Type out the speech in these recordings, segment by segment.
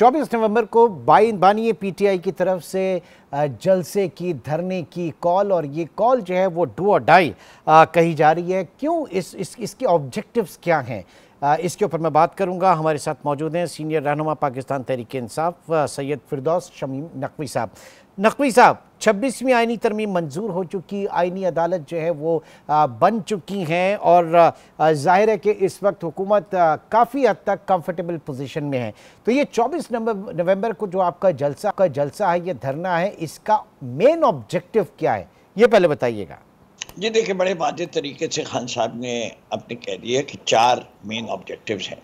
चौबीस नवंबर को बाई बानिए पीटीआई की तरफ से जलसे की धरने की कॉल और ये कॉल जो है वो डू और डाई कही जा रही है क्यों इस, इस इसके ऑब्जेक्टिव्स क्या हैं इसके ऊपर मैं बात करूंगा हमारे साथ मौजूद हैं सीनियर रहनुमा पाकिस्तान तहरीक इंसाफ सैयद फिरदौस शमीम नकवी साहब नकवी साहब छब्बीसवीं आइनी तरमीम मंजूर हो चुकी आइनी अदालत जो है वो बन चुकी हैं और ज़ाहिर है कि इस वक्त हुकूमत काफ़ी हद तक कंफर्टेबल पोजीशन में है तो ये 24 नवंबर नवंबर को जो आपका जलसा का जलसा है ये धरना है इसका मेन ऑब्जेक्टिव क्या है ये पहले बताइएगा जी देखिए बड़े वादे तरीके से खान साहब ने अपने कह दिया कि चार मेन ऑब्जेक्टिव्स हैं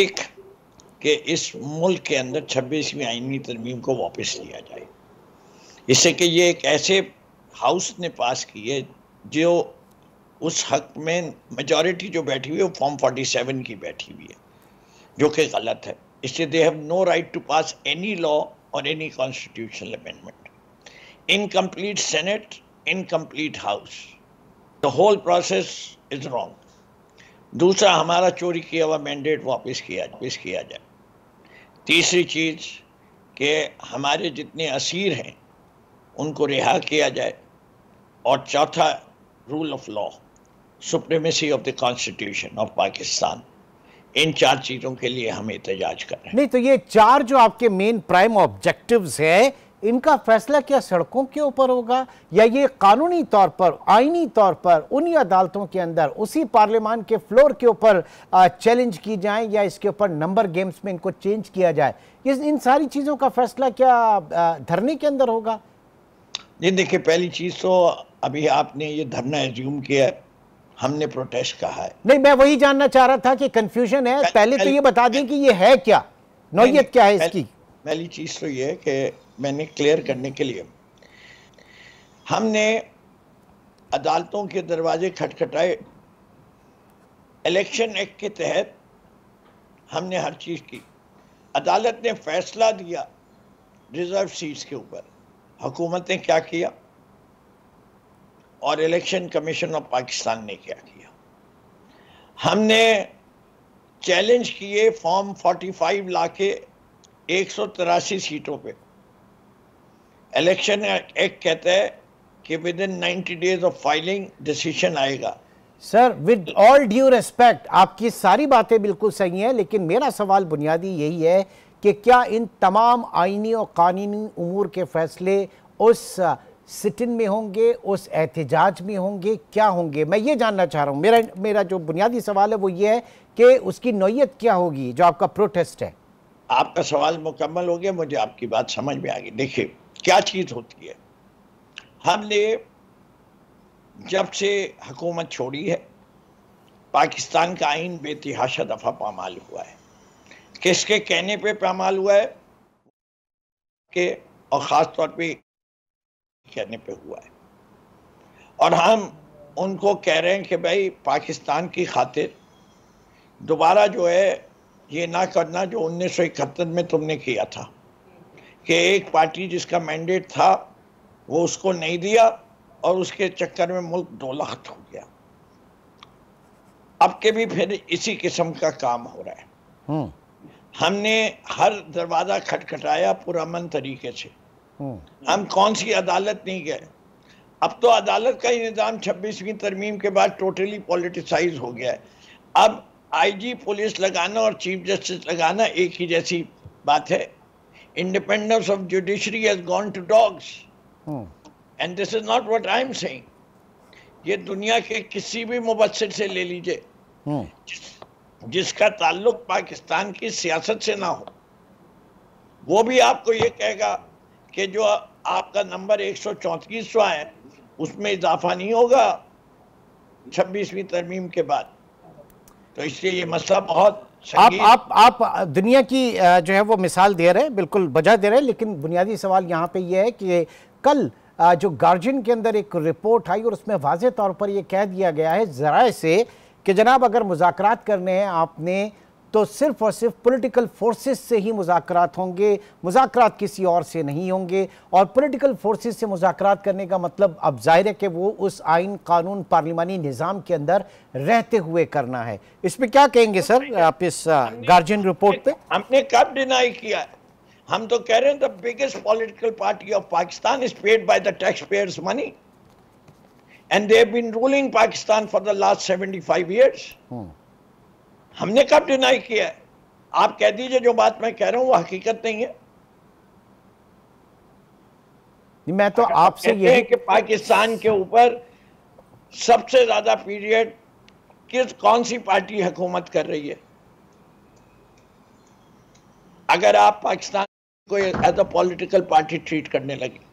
एक कि इस मुल्क के अंदर छब्बीसवीं आइनी तरमीम को वापस लिया जाए इससे कि ये एक ऐसे हाउस ने पास किए जो उस हक में मेजॉरिटी जो बैठी हुई है वो फॉर्म 47 की बैठी हुई है जो कि गलत है इससे they have no right to pass any law और any constitutional amendment incomplete senate incomplete house the whole process is wrong दूसरा हमारा चोरी किया हुआ मैंडेट वापस किया वापस किया जाए तीसरी चीज़ कि हमारे जितने असीर हैं उनको रिहा किया जाए और चौथा rule of law supremacy of the constitution of Pakistan इन चार चीज़ों के लिए हम एहतजाज कर रहे हैं नहीं तो ये चार जो आपके मेन प्राइम ऑब्जेक्टिव्स है इनका फैसला क्या सड़कों के ऊपर होगा या ये कानूनी तौर पर आईनी तौर पर उन्हीं अदालतों के अंदर उसी पार्लियामान के फ्लोर के ऊपर चैलेंज की जाए या इसके ऊपर नंबर गेम्स में इनको चेंज किया जाए इन सारी चीज़ों का फैसला क्या धरने के अंदर होगा ये देखिए पहली चीज तो अभी आपने ये धरना एज्यूम किया है हमने प्रोटेस्ट कहा है नहीं मैं वही जानना चाह रहा था कि कंफ्यूजन है पहले, पहले तो ये बता दें कि ये है क्या नौत क्या है इसकी पहली चीज तो ये कि मैंने क्लियर करने के लिए हमने अदालतों के दरवाजे खटखटाए इलेक्शन एक्ट के तहत हमने हर चीज़ की अदालत ने फैसला दिया रिजर्व सीट्स के ऊपर हुकूमत ने क्या किया और इलेक्शन कमीशन ऑफ पाकिस्तान ने क्या किया हमने चैलेंज किए फॉर्म 45 ला के एक सीटों पे इलेक्शन एक्ट कहता है कि within 90 days of filing decision आएगा sir with all due respect आपकी सारी बातें बिल्कुल सही हैं लेकिन मेरा सवाल बुनियादी यही है कि क्या इन तमाम आइनी और कानूनी अमूर के फैसले उस सिटिन में होंगे उस एहतजाज में होंगे क्या होंगे मैं ये जानना चाह रहा हूँ मेरा मेरा जो बुनियादी सवाल है वो ये है कि उसकी नोयत क्या होगी जो आपका प्रोटेस्ट है आपका सवाल मुकम्मल हो गया मुझे आपकी बात समझ में आ गई देखिए क्या चीज़ होती है हमने जब से हुकूमत छोड़ी है पाकिस्तान का आइन बेतिहाशा दफ़ा पामाल हुआ है किसके कहने पे पामाल हुआ है के और ख़ास तौर पे कहने पे हुआ है और हम उनको कह रहे हैं कि भाई पाकिस्तान की खातिर दोबारा जो है ये ना करना जो उन्नीस में तुमने किया था कि एक पार्टी जिसका मैंडेट था वो उसको नहीं दिया और उसके चक्कर में मुल्क डोलाहट हो गया अब के भी फिर इसी किस्म का काम हो रहा है हम्म। हमने हर दरवाज़ा खटखटाया पुरमन तरीके से हम्म। हम कौन सी अदालत नहीं गए अब तो अदालत का ही निज़ाम छब्बीसवीं तरमीम के बाद टोटली पॉलिटिसाइज हो गया है अब आईजी पुलिस लगाना और चीफ जस्टिस लगाना एक ही जैसी बात है independence of judiciary has gone to dogs and this is not what I am saying ये दुनिया के किसी भी मुबसर से ले लीजिए हम्म। जिसका ताल्लुक पाकिस्तान की सियासत से ना हो वो भी आपको ये कहेगा कि जो आपका नंबर एक सौ चौंतीसवा है उसमें इजाफा नहीं होगा छब्बीसवीं तरमीम के बाद तो इसलिए ये मसला बहुत आप आप आप दुनिया की जो है वो मिसाल दे रहे हैं बिल्कुल बजा दे रहे हैं लेकिन बुनियादी सवाल यहाँ पे ये है कि कल जो गार्जियन के अंदर एक रिपोर्ट आई और उसमें वाज तौर पर यह कह दिया गया है ज़रा से कि जनाब अगर मुजाकर करने हैं आपने तो सिर्फ और सिर्फ पॉलिटिकल फोर्सेस से ही मुजात होंगे मुजाकर किसी और से नहीं होंगे और पॉलिटिकल फोर्सेस से मुजाकर करने का मतलब अब जाहिर है कि वो उस आइन कानून पार्लिमानी निज़ाम के अंदर रहते हुए करना है इसमें क्या कहेंगे सर आप इस गार्जियन रिपोर्ट पे हमने कब डिनाई किया हम तो कह रहे हैं the biggest political party of Pakistan is paid by the taxpayers money and they have been ruling Pakistan for the last 75 years हमने कब डिनाई किया है आप कह दीजिए जो बात मैं कह रहा हूं वो हकीकत नहीं है मैं तो आपसे ये कि पाकिस्तान के ऊपर सबसे ज्यादा पीरियड किस कौन सी पार्टी हुकूमत कर रही है अगर आप पाकिस्तान को as a political party treat करने लगे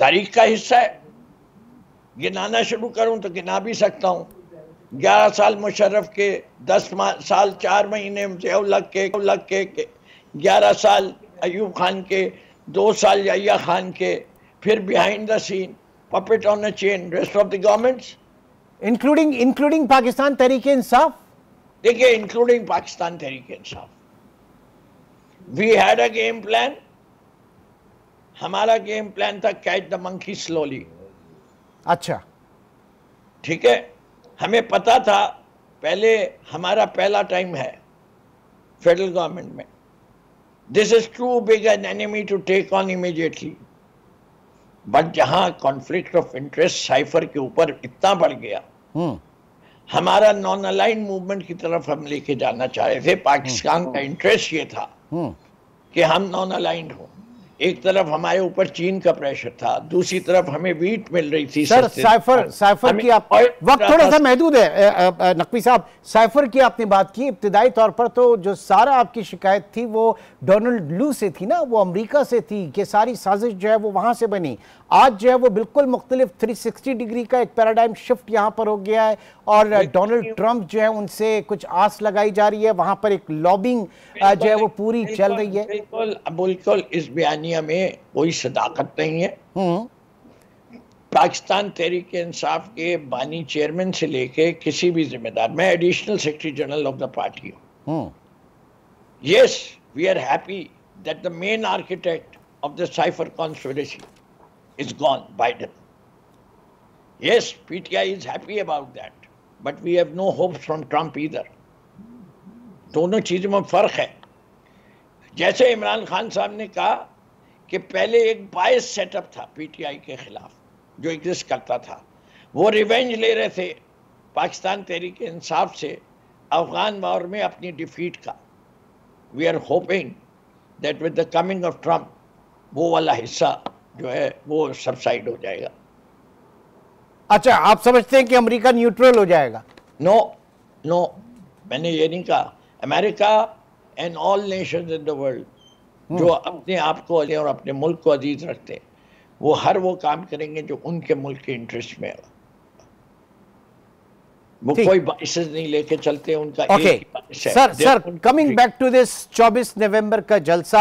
तारीख का हिस्सा है गिनाना शुरू करूं तो गिना भी सकता हूं ग्यारह साल मुशर्रफ के दस साल चार महीने लग के लग के ग्यारह साल अयूब खान के दो साल या खान के फिर behind the scene puppet on the chain rest of the governments including including Pakistan Tehreek-e Insaf देखिए including Pakistan Tehreek-e Insaf we had a game plan हमारा गेम प्लान था कैच द मंकी स्लोली अच्छा ठीक है हमें पता था पहले हमारा पहला टाइम है फेडरल गवर्नमेंट में this is too big an enemy to take on immediately but जहां कॉन्फ्लिक्ट ऑफ इंटरेस्ट साइफर के ऊपर इतना बढ़ गया हम्म। हमारा नॉन अलाइन मूवमेंट की तरफ हम लेके जाना चाह रहे थे हम्म। पाकिस्तान का इंटरेस्ट ये था हम्म। कि हम नॉन अलाइंड हों एक तरफ हमारे ऊपर चीन का प्रेशर था दूसरी तरफ हमें वीट मिल रही थी सर साइफर साइफर की आप वक्त थोड़ा सा महदूद है नकवी साहब साइफर की आपने बात की इब्तदाई तौर पर तो जो सारा आपकी शिकायत थी वो डोनाल्ड लू से थी ना वो अमेरिका से थी कि सारी साजिश जो है वो वहाँ से बनी आज जो है वो बिल्कुल मुख्तलिफ थ्री सिक्सटी डिग्री का एक पैराडाइम शिफ्ट यहाँ पर हो गया है और डोनाल्ड ट्रंप जो है उनसे कुछ आस लगाई जा रही है वहाँ पर एक लॉबिंग जो है वो पूरी चल रही है बिल्कुल बिल्कुल इस बयानी दुनिया में कोई सदाकत नहीं है हम्म। पाकिस्तान तहरीक इंसाफ के बानी चेयरमैन से लेके किसी भी जिम्मेदार मैं additional secretary general of the party हूँ yes we are happy that the main architect of the cipher conspiracy is gone Biden yes PTI is happy about that but we have no hopes from trump इधर दोनों चीजों में फर्क है जैसे इमरान खान साहब ने कहा कि पहले एक बायस सेटअप था पीटीआई के खिलाफ जो एग्जिस्ट करता था वो रिवेंज ले रहे थे पाकिस्तान तहरीक इंसाफ से अफगान वॉर में अपनी डिफीट का we are hoping that with the coming of Trump वो वाला हिस्सा जो है वो सबसाइड हो जाएगा अच्छा आप समझते हैं कि अमेरिका न्यूट्रल हो जाएगा नो नो मैंने ये नहीं कहा America and all nations in the world जो हम्म। अपने आप को अजय और अपने मुल्क को अजीज रखते वो हर वो काम करेंगे जो उनके मुल्क के इंटरेस्ट में होगा वो कोई बाइसेस नहीं लेके चलते उनका okay sir sir coming back to this 24 नवंबर का जलसा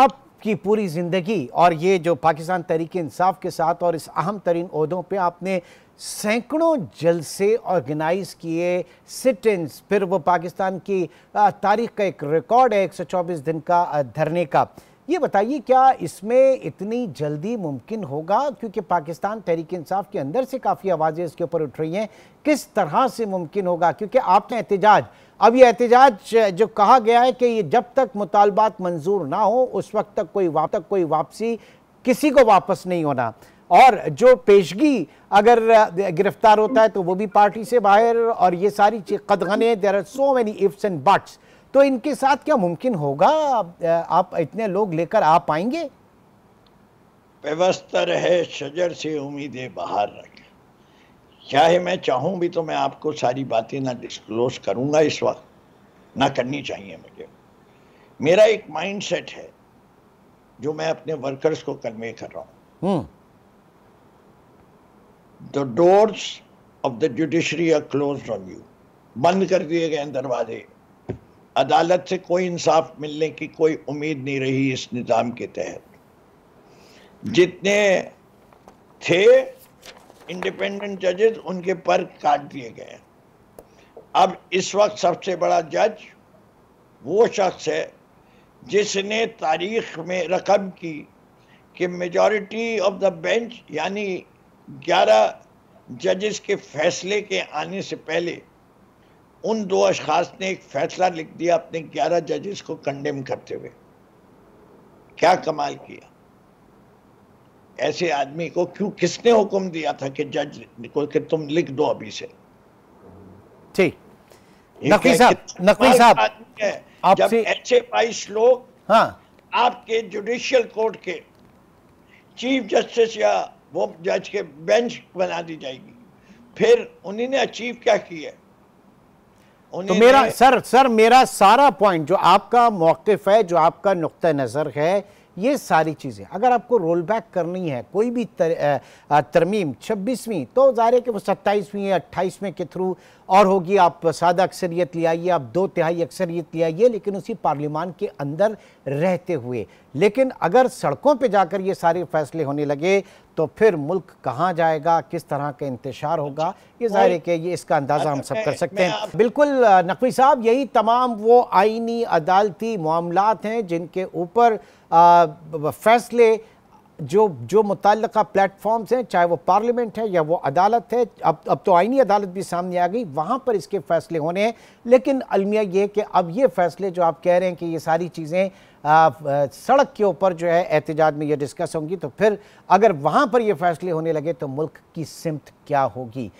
आपकी पूरी जिंदगी और ये जो पाकिस्तान तरीके इंसाफ के साथ और इस अहम तरीन पे आपने सैकड़ों जलसे ऑर्गेनाइज किए सिटिंग्स फिर वो पाकिस्तान की तारीख का एक रिकॉर्ड है 124 दिन का धरने का ये बताइए क्या इसमें इतनी जल्दी मुमकिन होगा क्योंकि पाकिस्तान तहरीक इंसाफ के अंदर से काफ़ी आवाज़ें इसके ऊपर उठ रही हैं किस तरह से मुमकिन होगा क्योंकि आपने तो एहतजाज अब ये एहतजाज जो कहा गया है कि ये जब तक मुतालबात मंजूर ना हो उस वक्त तक कोई वाप तक कोई वापसी किसी को वापस नहीं होना और जो पेशगी अगर गिरफ्तार होता है तो वो भी पार्टी से बाहर और ये सारी कदगने there are so many ifs and buts तो इनके साथ क्या मुमकिन होगा आप इतने लोग लेकर आ पाएंगे व्यवस्था रहे शजर से उम्मीदें बाहर रखें चाहे मैं चाहूं भी तो मैं आपको सारी बातें ना डिस्क्लोज करूंगा इस वक्त ना करनी चाहिए मुझे मेरा एक माइंडसेट है जो मैं अपने वर्कर्स को कन्वे कर रहा हूँ हम्म। The doors of the judiciary are close on you बंद कर दिए गए दरवाजे अदालत से कोई इंसाफ मिलने की कोई उम्मीद नहीं रही इस निज़ाम के तहत जितने थे इंडिपेंडेंट जजेस उनके पर काट दिए गए अब इस वक्त सबसे बड़ा जज वो शख्स है जिसने तारीख में रकम की कि मेजॉरिटी ऑफ द बेंच यानी ग्यारह जजेस के फैसले के आने से पहले उन दो अशखास ने एक फैसला लिख दिया अपने ग्यारह जजेस को कंडेम करते हुए क्या कमाल किया ऐसे आदमी को क्यों किसने हुक्म दिया था कि जज को कि तुम लिख दो अभी से ठीक नकवी साहब नकवी साहब आपसे ऐसे बाईस लोग हाँ आपके जुडिशियल कोर्ट के चीफ जस्टिस या वो जज के बेंच बना दी जाएगी फिर उन्हीं ने अचीव क्या किया तो मेरा सर सर मेरा सारा पॉइंट जो आपका मौकफ है जो आपका नुक़ नज़र है ये सारी चीज़ें अगर आपको रोल बैक करनी है कोई भी तर, तरमीम छब्बीसवीं तो ज़ाहिर है कि वो सत्ताईसवीं या अट्ठाईसवें के थ्रू और होगी आप सादा अक्सरियत ले आइए आप दो तिहाई अक्सरियत ले आइए लेकिन उसी पार्लियामान के अंदर रहते हुए लेकिन अगर सड़कों पे जाकर ये सारे फैसले होने लगे तो फिर मुल्क कहाँ जाएगा किस तरह का इंतजार होगा ये अच्छा। जाहिर है कि ये इसका अंदाज़ा अच्छा, हम सब कर सकते हैं बिल्कुल नकवी साहब यही तमाम वो आइनी अदालती मामला हैं जिनके ऊपर फैसले जो जो मुतल प्लेटफॉर्म्स हैं चाहे वो पार्लियामेंट है या वो अदालत है अब अब तो आइनी अदालत भी सामने आ गई वहाँ पर इसके फैसले होने हैं लेकिन अलमिया ये कि अब ये फैसले जो आप कह रहे हैं कि ये सारी चीज़ें सड़क के ऊपर जो है एहतजाज में ये डिस्कस होंगी तो फिर अगर वहाँ पर ये फैसले होने लगे तो मुल्क की सिमत क्या होगी